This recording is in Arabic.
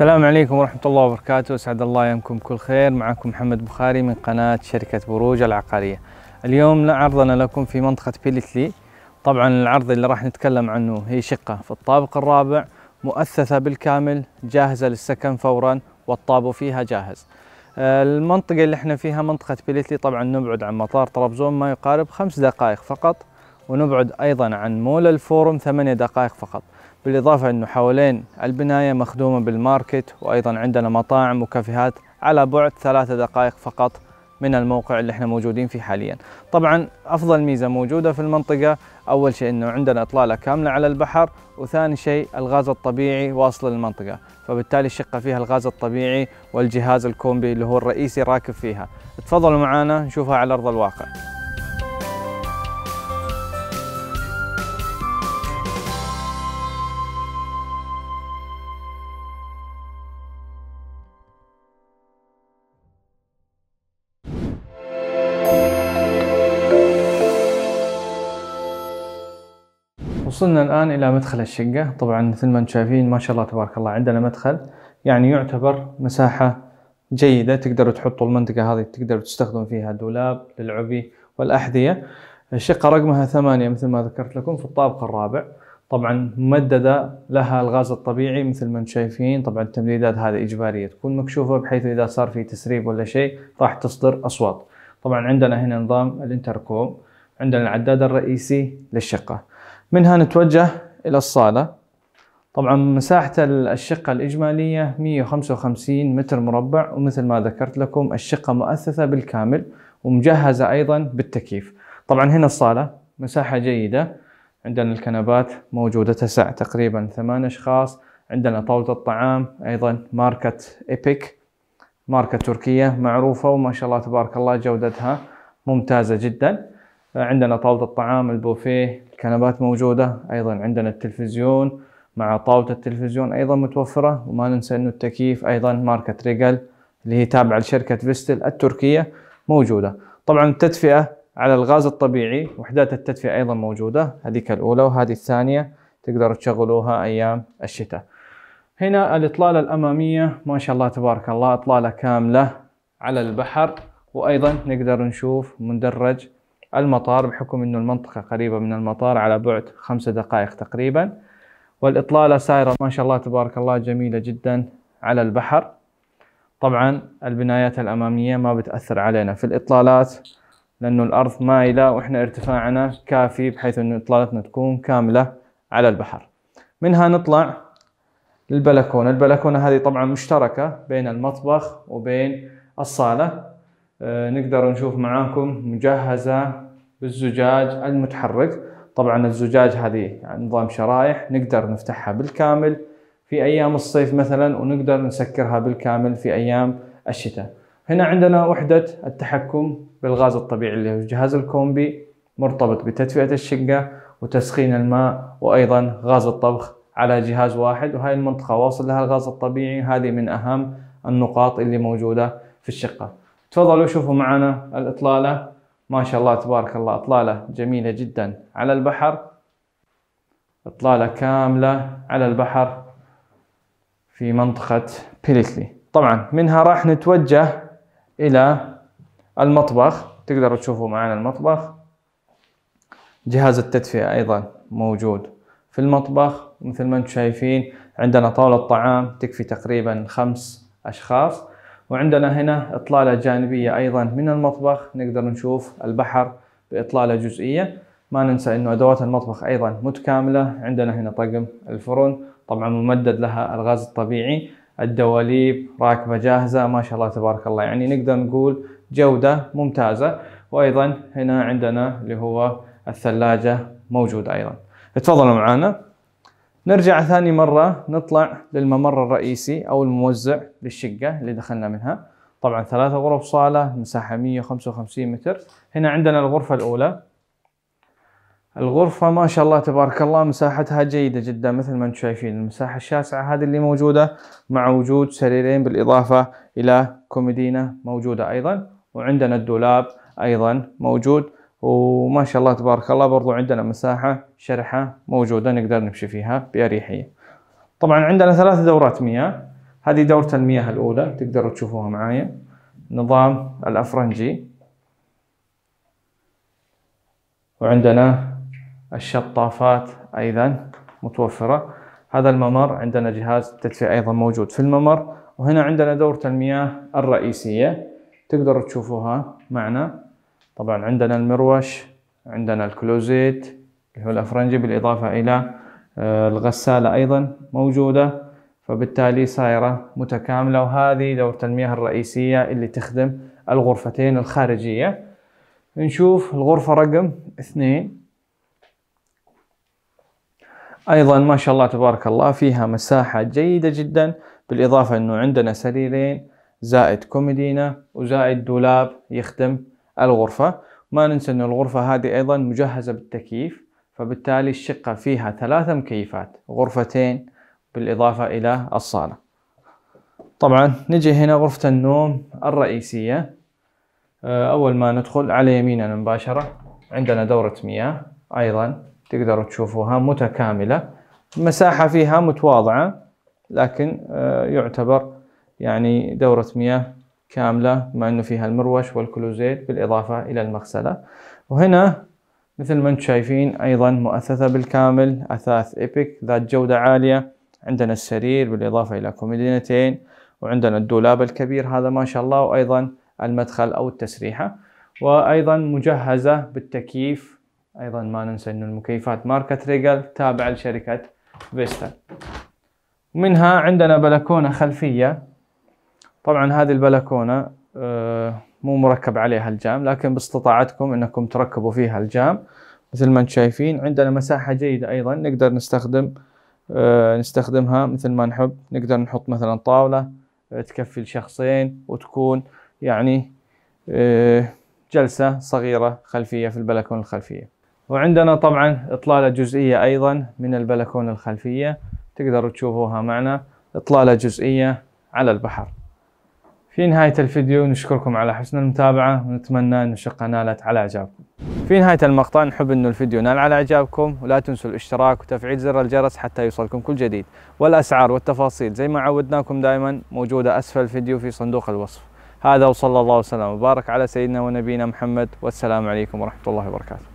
السلام عليكم ورحمة الله وبركاته أسعد الله يومكم كل خير معكم محمد بخاري من قناة شركة بروج العقارية اليوم عرضنا لكم في منطقة بيلتلي طبعا العرض اللي راح نتكلم عنه هي شقة في الطابق الرابع مؤثثة بالكامل جاهزة للسكن فورا والطابو فيها جاهز آه، المنطقة اللي احنا فيها منطقة بيلتلي طبعا نبعد عن مطار طرابزون ما يقارب خمس دقائق فقط ونبعد أيضا عن مول الفورم ثمانية دقائق فقط بالإضافة أنه حوالين البناية مخدومة بالماركت وأيضا عندنا مطاعم وكافيهات على بعد ثلاثة دقائق فقط من الموقع اللي احنا موجودين فيه حاليا طبعا أفضل ميزة موجودة في المنطقة أول شيء أنه عندنا إطلالة كاملة على البحر وثاني شيء الغاز الطبيعي واصل للمنطقة فبالتالي الشقة فيها الغاز الطبيعي والجهاز الكومبي اللي هو الرئيسي راكب فيها تفضلوا معنا نشوفها على أرض الواقع وصلنا الآن إلى مدخل الشقة طبعا مثل ما انتم شايفين ما شاء الله تبارك الله عندنا مدخل يعني يعتبر مساحة جيدة تقدروا تحطوا المنطقة هذه تقدروا تستخدم فيها دولاب للعبي والأحذية الشقة رقمها ثمانية مثل ما ذكرت لكم في الطابق الرابع طبعا ممددة لها الغاز الطبيعي مثل ما انتم شايفين طبعا التمديدات هذه إجبارية تكون مكشوفة بحيث إذا صار في تسريب ولا شيء راح تصدر أصوات طبعا عندنا هنا نظام الانتركوم عندنا العداد الرئيسي للشقة منها نتوجه إلى الصالة طبعا مساحة الشقة الإجمالية 155 متر مربع ومثل ما ذكرت لكم الشقة مؤثثة بالكامل ومجهزة أيضا بالتكييف طبعا هنا الصالة مساحة جيدة عندنا الكنبات موجودة تسع تقريبا ثمان أشخاص عندنا طاولة الطعام أيضا ماركة إيبيك ماركة تركية معروفة وما شاء الله تبارك الله جودتها ممتازة جدا عندنا طاولة الطعام البوفيه الكنبات موجودة أيضا عندنا التلفزيون مع طاولة التلفزيون أيضا متوفرة وما ننسى أنه التكييف أيضا ماركة ريجل اللي هي تابعة لشركة فيستل التركية موجودة طبعا التدفئة على الغاز الطبيعي وحدات التدفئة أيضا موجودة هذيك الأولى وهذه الثانية تقدروا تشغلوها أيام الشتاء هنا الإطلالة الأمامية ما شاء الله تبارك الله إطلالة كاملة على البحر وأيضا نقدر نشوف مدرج المطار بحكم أنه المنطقة قريبة من المطار على بعد خمسة دقائق تقريبا والإطلالة سائرة ما شاء الله تبارك الله جميلة جدا على البحر طبعا البنايات الأمامية ما بتأثر علينا في الإطلالات لأنه الأرض مائلة وإحنا ارتفاعنا كافي بحيث أن إطلالتنا تكون كاملة على البحر منها نطلع للبلكونة البلكونة هذه طبعا مشتركة بين المطبخ وبين الصالة آه، نقدر نشوف معاكم مجهزة بالزجاج المتحرك طبعا الزجاج هذه يعني نظام شرائح نقدر نفتحها بالكامل في أيام الصيف مثلا ونقدر نسكرها بالكامل في أيام الشتاء هنا عندنا وحدة التحكم بالغاز الطبيعي اللي هو الجهاز الكومبي مرتبط بتدفئة الشقة وتسخين الماء وأيضا غاز الطبخ على جهاز واحد وهاي المنطقة واصل لها الغاز الطبيعي هذه من أهم النقاط اللي موجودة في الشقة تفضلوا شوفوا معنا الإطلالة ما شاء الله تبارك الله إطلالة جميلة جدا على البحر إطلالة كاملة على البحر في منطقة بيليكلي طبعا منها راح نتوجه إلى المطبخ تقدروا تشوفوا معنا المطبخ جهاز التدفئة أيضا موجود في المطبخ مثل ما انتم شايفين عندنا طاولة طعام تكفي تقريبا خمس أشخاص وعندنا هنا إطلالة جانبية أيضا من المطبخ نقدر نشوف البحر بإطلالة جزئية ما ننسى أنه أدوات المطبخ أيضا متكاملة عندنا هنا طقم الفرن طبعا ممدد لها الغاز الطبيعي الدواليب راكبة جاهزة ما شاء الله تبارك الله يعني نقدر نقول جودة ممتازة وأيضا هنا عندنا اللي هو الثلاجة موجودة أيضا اتفضلوا معنا نرجع ثاني مرة نطلع للممر الرئيسي أو الموزع للشقة اللي دخلنا منها طبعا ثلاثة غرف صالة مساحة 155 متر هنا عندنا الغرفة الأولى الغرفة ما شاء الله تبارك الله مساحتها جيدة جدا مثل ما انتم شايفين المساحة الشاسعة هذه اللي موجودة مع وجود سريرين بالإضافة إلى كوميدينا موجودة أيضا وعندنا الدولاب أيضا موجود وما شاء الله تبارك الله برضو عندنا مساحة شرحة موجودة نقدر نمشي فيها بأريحية طبعا عندنا ثلاث دورات مياه هذه دورة المياه الأولى تقدروا تشوفوها معايا نظام الأفرنجي وعندنا الشطافات أيضا متوفرة هذا الممر عندنا جهاز تدفئة أيضا موجود في الممر وهنا عندنا دورة المياه الرئيسية تقدروا تشوفوها معنا طبعا عندنا المروش عندنا الكلوزيت اللي هو الأفرنجي بالإضافة إلى آه، الغسالة أيضا موجودة فبالتالي صايرة متكاملة وهذه دورة المياه الرئيسية اللي تخدم الغرفتين الخارجية نشوف الغرفة رقم اثنين ايضا ما شاء الله تبارك الله فيها مساحة جيدة جدا بالاضافة انه عندنا سريرين زائد كوميدينا وزائد دولاب يخدم الغرفة ما ننسى أن الغرفة هذه أيضا مجهزة بالتكييف فبالتالي الشقة فيها ثلاثة مكيفات غرفتين بالإضافة إلى الصالة طبعا نجي هنا غرفة النوم الرئيسية آه، أول ما ندخل على يميننا مباشرة عندنا دورة مياه أيضا تقدروا تشوفوها متكاملة المساحة فيها متواضعة لكن آه، يعتبر يعني دورة مياه كاملة مع أنه فيها المروش والكلوزيت بالإضافة إلى المغسلة وهنا مثل ما انتم شايفين أيضا مؤثثة بالكامل أثاث إيبك ذات جودة عالية عندنا السرير بالإضافة إلى كوميدينتين وعندنا الدولاب الكبير هذا ما شاء الله وأيضا المدخل أو التسريحة وأيضا مجهزة بالتكييف أيضا ما ننسى انه المكيفات ماركة ريجل تابعة لشركة فيستا منها عندنا بلكونة خلفية طبعا هذه البلكونة آه، مو مركب عليها الجام لكن باستطاعتكم انكم تركبوا فيها الجام مثل ما انتم شايفين عندنا مساحة جيدة ايضا نقدر نستخدم آه، نستخدمها مثل ما نحب نقدر نحط مثلا طاولة آه، تكفي لشخصين وتكون يعني جلسة صغيرة خلفية في البلكونة الخلفية وعندنا طبعا إطلالة جزئية أيضا من البلكونة الخلفية تقدروا تشوفوها معنا إطلالة جزئية على البحر في نهاية الفيديو نشكركم على حسن المتابعة ونتمنى أن الشقة نالت على إعجابكم في نهاية المقطع نحب أن الفيديو نال على إعجابكم ولا تنسوا الاشتراك وتفعيل زر الجرس حتى يوصلكم كل جديد والأسعار والتفاصيل زي ما عودناكم دائما موجودة أسفل الفيديو في صندوق الوصف هذا وصلى الله وسلم وبارك على سيدنا ونبينا محمد والسلام عليكم ورحمة الله وبركاته